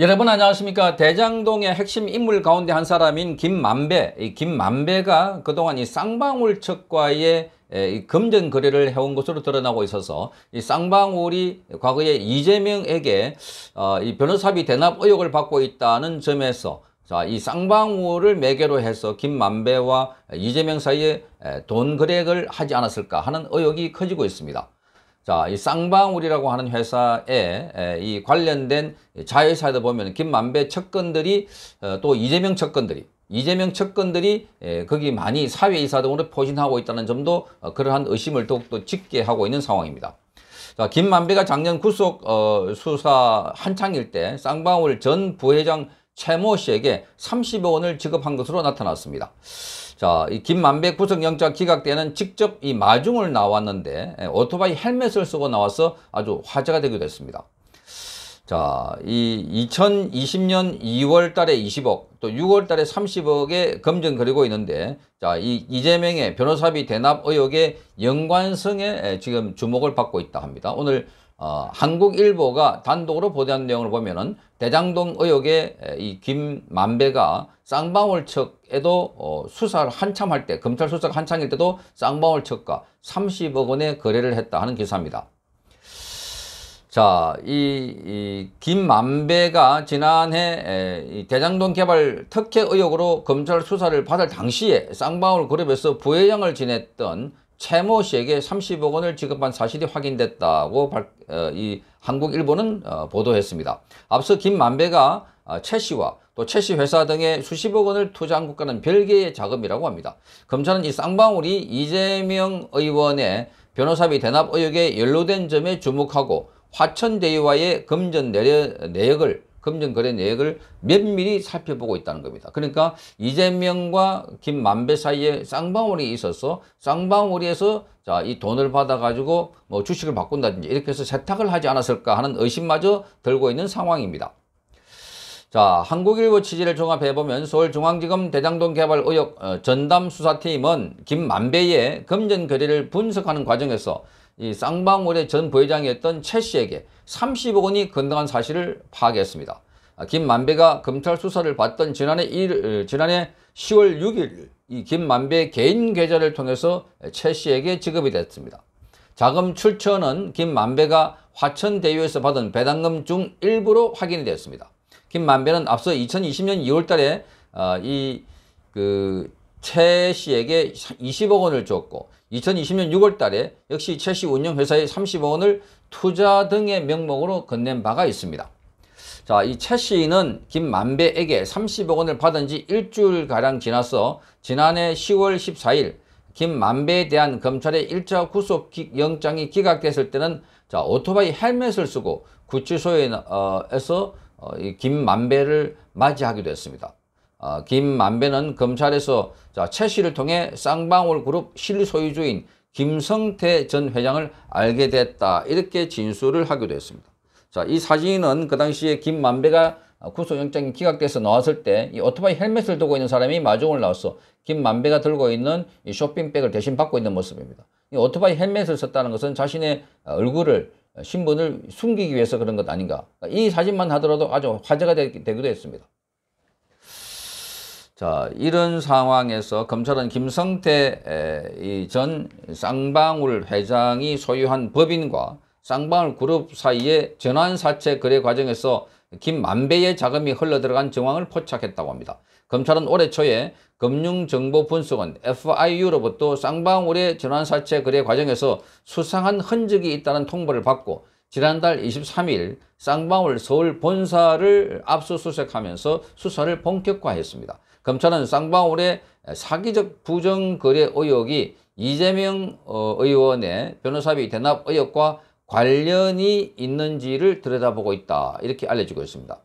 여러분 안녕하십니까 대장동의 핵심 인물 가운데 한 사람인 김만배 이 김만배가 그동안 이 쌍방울 측과의 이 금전 거래를 해온 것으로 드러나고 있어서 이 쌍방울이 과거에 이재명에게 어, 이 변호사비 대납 의혹을 받고 있다는 점에서 자, 이 쌍방울을 매개로 해서 김만배와 이재명 사이에 돈 거래를 하지 않았을까 하는 의혹이 커지고 있습니다. 자, 이 쌍방울이라고 하는 회사에 이 관련된 자회사에도 보면 김만배 측근들이또 어, 이재명 측근들이 이재명 측근들이 거기 많이 사회이사 등으로 포진하고 있다는 점도 어, 그러한 의심을 더욱더 짙게 하고 있는 상황입니다. 자, 김만배가 작년 구속 어, 수사 한창일 때 쌍방울 전 부회장 최모 씨에게 30억 원을 지급한 것으로 나타났습니다. 자, 이 김만배 구속영장 기각되는 직접 이 마중을 나왔는데 예, 오토바이 헬멧을 쓰고 나와서 아주 화제가 되기도 했습니다. 자, 이 2020년 2월 달에 20억, 또 6월 달에 30억의 검증 그리고 있는데, 자, 이 이재명의 변호사비 대납 의혹의 연관성에 예, 지금 주목을 받고 있다 합니다. 오늘 어, 한국일보가 단독으로 보도한 내용을 보면은 대장동 의혹의 이 김만배가 쌍방울 측에도 어, 수사를 한참 할 때, 검찰 수사가 한창일 때도 쌍방울 측과 30억 원의 거래를 했다 하는 기사입니다. 자, 이, 이 김만배가 지난해 에, 이 대장동 개발 특혜 의혹으로 검찰 수사를 받을 당시에 쌍방울 그룹에서 부회장을 지냈던 최모 씨에게 30억 원을 지급한 사실이 확인됐다고 발, 어, 이 한국일보는 어, 보도했습니다. 앞서 김만배가 아, 최 씨와 또 최 씨 회사 등의 수십억 원을 투자한 것과는 별개의 자금이라고 합니다. 검찰은 이 쌍방울이 이재명 의원의 변호사비 대납 의혹에 연루된 점에 주목하고 화천대유와의 금전 내역을 금전거래 내역을 면밀히 살펴보고 있다는 겁니다. 그러니까 이재명과 김만배 사이에 쌍방울이 있어서 쌍방울에서 자, 이 돈을 받아가지고 뭐 주식을 바꾼다든지 이렇게 해서 세탁을 하지 않았을까 하는 의심마저 들고 있는 상황입니다. 자, 한국일보 취지를 종합해보면 서울중앙지검 대장동 개발 의혹 어, 전담 수사팀은 김만배의 금전 거래를 분석하는 과정에서 이 쌍방울의 전 부회장이었던 최 씨에게 30억 원이 건당한 사실을 파악했습니다. 아, 김만배가 검찰 수사를 받던 지난해 1, 어, 지난해 10월 6일 이 김만배 개인 계좌를 통해서 최 씨에게 지급이 됐습니다. 자금 출처는 김만배가 화천대유에서 받은 배당금 중 일부로 확인이 었습니다 김만배는 앞서 2020년 2월 달에 어, 아, 이그 최 씨에게 20억 원을 줬고 2020년 6월 달에 역시 최 씨 운영회사에 30억 원을 투자 등의 명목으로 건넨 바가 있습니다. 자, 이 최씨는 김만배에게 30억 원을 받은 지 일주일가량 지나서 지난해 10월 14일 김만배에 대한 검찰의 1차 구속영장이 기각됐을 때는 자, 오토바이 헬멧을 쓰고 구치소에서 어, 어, 이 김만배를 맞이하기도 했습니다. 어, 김만배는 검찰에서 자, 최 씨를 통해 쌍방울 그룹 실 소유주인 김성태 전 회장을 알게 됐다 이렇게 진술을 하기도 했습니다. 자, 이 사진은 그 당시에 김만배가 구속영장이 기각돼서 나왔을 때 이 오토바이 헬멧을 들고 있는 사람이 마중을 나왔어. 김만배가 들고 있는 이 쇼핑백을 대신 받고 있는 모습입니다. 이 오토바이 헬멧을 썼다는 것은 자신의 얼굴을 신분을 숨기기 위해서 그런 것 아닌가. 이 사진만 하더라도 아주 화제가 되, 기도 했습니다. 자, 이런 상황에서 검찰은 김성태 전 쌍방울 회장이 소유한 법인과 쌍방울 그룹 사이의 전환사채 거래 과정에서 긴만 배의 자금이 흘러들어간 정황을 포착했다고 합니다. 검찰은 올해 초에 금융정보분석원 FIU로부터 쌍방울의 전환사채 거래 과정에서 수상한 흔적이 있다는 통보를 받고 지난달 23일 쌍방울 서울 본사를 압수수색하면서 수사를 본격화했습니다. 검찰은 쌍방울의 사기적 부정거래 의혹이 이재명 어, 의원의 변호사비 대납 의혹과 관련이 있는지를 들여다보고 있다. 이렇게 알려주고 있습니다.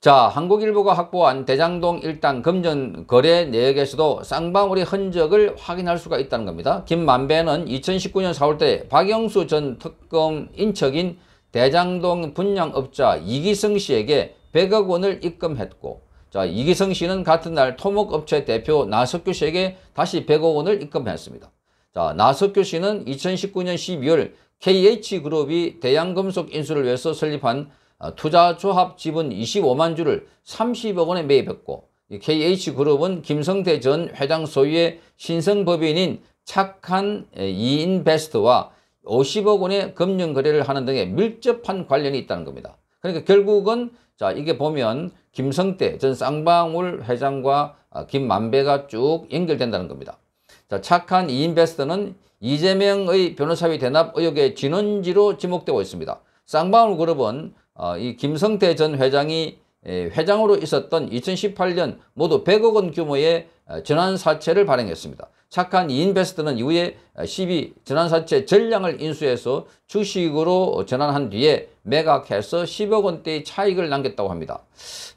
자, 한국일보가 확보한 대장동 일당 금전 거래 내역에서도 쌍방울의 흔적을 확인할 수가 있다는 겁니다. 김만배는 2019년 4월때 박영수 전 특검 인척인 대장동 분양업자 이기성 씨에게 100억 원을 입금했고 자 이기성 씨는 같은 날 토목업체 대표 나석규 씨에게 다시 100억 원을 입금했습니다. 자, 나석규 씨는 2019년 12월 KH그룹이 대양금속 인수를 위해서 설립한 어, 투자조합 지분 25만 주를 30억 원에 매입했고 KH그룹은 김성태 전 회장 소유의 신성법인인 착한 이인베스트와 50억 원의 금융거래를 하는 등의 밀접한 관련이 있다는 겁니다. 그러니까 결국은 자 이게 보면 김성태 전 쌍방울 회장과 어, 김만배가 쭉 연결된다는 겁니다. 자, 착한 이인베스트는 이재명의 변호사비 대납 의혹의 진원지로 지목되고 있습니다. 쌍방울 그룹은 어, 이 김성태 전 회장이 에, 회장으로 있었던 2018년 모두 100억 원 규모의 어, 전환 사채를 발행했습니다. 착한 이인베스트는 이후에 시비 전환사채 전량을 인수해서 주식으로 전환한 뒤에 매각해서 10억 원대의 차익을 남겼다고 합니다.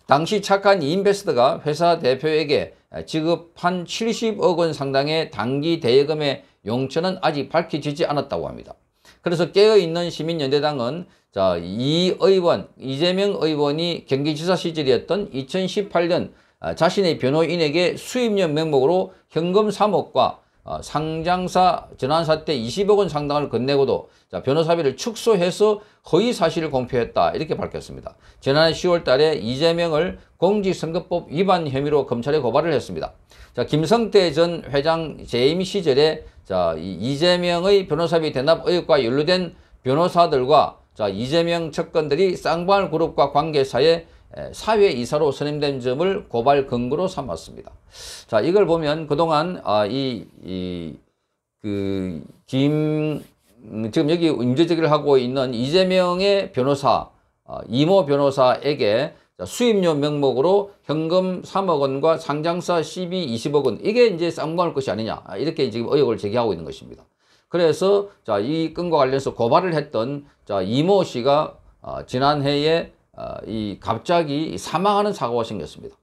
당시 착한 이인베스트가 회사 대표에게 지급한 70억 원 상당의 단기 대여금의 용처는 아직 밝혀지지 않았다고 합니다. 그래서 깨어있는 시민연대당은 자, 이 의원, 이재명 의원이 경기지사 시절이었던 2018년 아, 자신의 변호인에게 수입료 명목으로 현금 3억과 아, 상장사 전환사 때 20억 원 상당을 건네고도 변호사비를 축소해서 허위 사실을 공표했다 이렇게 밝혔습니다. 지난해 10월 달에 이재명을 공직선거법 위반 혐의로 검찰에 고발을 했습니다. 자, 김성태 전 회장 재임 시절에 자, 이재명의 변호사비 대납 의혹과 연루된 변호사들과 자, 이재명 측근들이 쌍방울 그룹과 관계사에 사회 이사로 선임된 점을 고발 근거로 삼았습니다. 자, 이걸 보면 그동안 아, 이, 이, 그, 김, 지금 여기 임제제기 하고 있는 이재명의 변호사, 아, 이모 변호사에게 수임료 명목으로 현금 3억 원과 상장사 12, 20억 원 이게 이제 쌍방울 것이 아니냐 아, 이렇게 지금 의혹을 제기하고 있는 것입니다. 그래서 자이 건과 관련해서 고발을 했던 자 이모 씨가 아, 지난해에 어, 이 갑자기 사망하는 사고가 생겼습니다.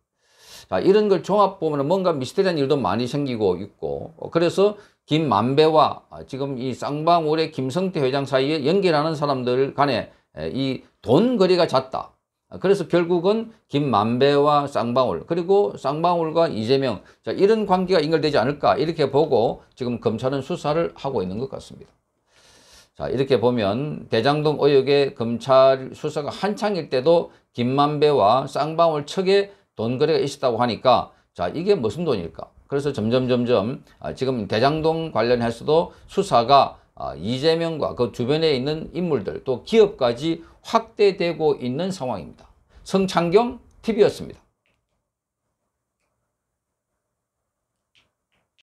자, 이런 걸 종합 보면 뭔가 미스테리한 일도 많이 생기고 있고 어, 그래서 김만배와 지금 이 쌍방울의 김성태 회장 사이에 연결하는 사람들 간에 이 돈 거리가 잦다. 그래서 결국은 김만배와 쌍방울 그리고 쌍방울과 이재명 자, 이런 관계가 연결되지 않을까 이렇게 보고 지금 검찰은 수사를 하고 있는 것 같습니다. 자 이렇게 보면 대장동 의혹의 검찰 수사가 한창일 때도 김만배와 쌍방울 측에 돈 거래가 있었다고 하니까 자 이게 무슨 돈일까? 그래서 점점 점점 아, 지금 대장동 관련해서도 수사가 아, 이재명과 그 주변에 있는 인물들 또 기업까지 확대되고 있는 상황입니다. 성창경 TV였습니다.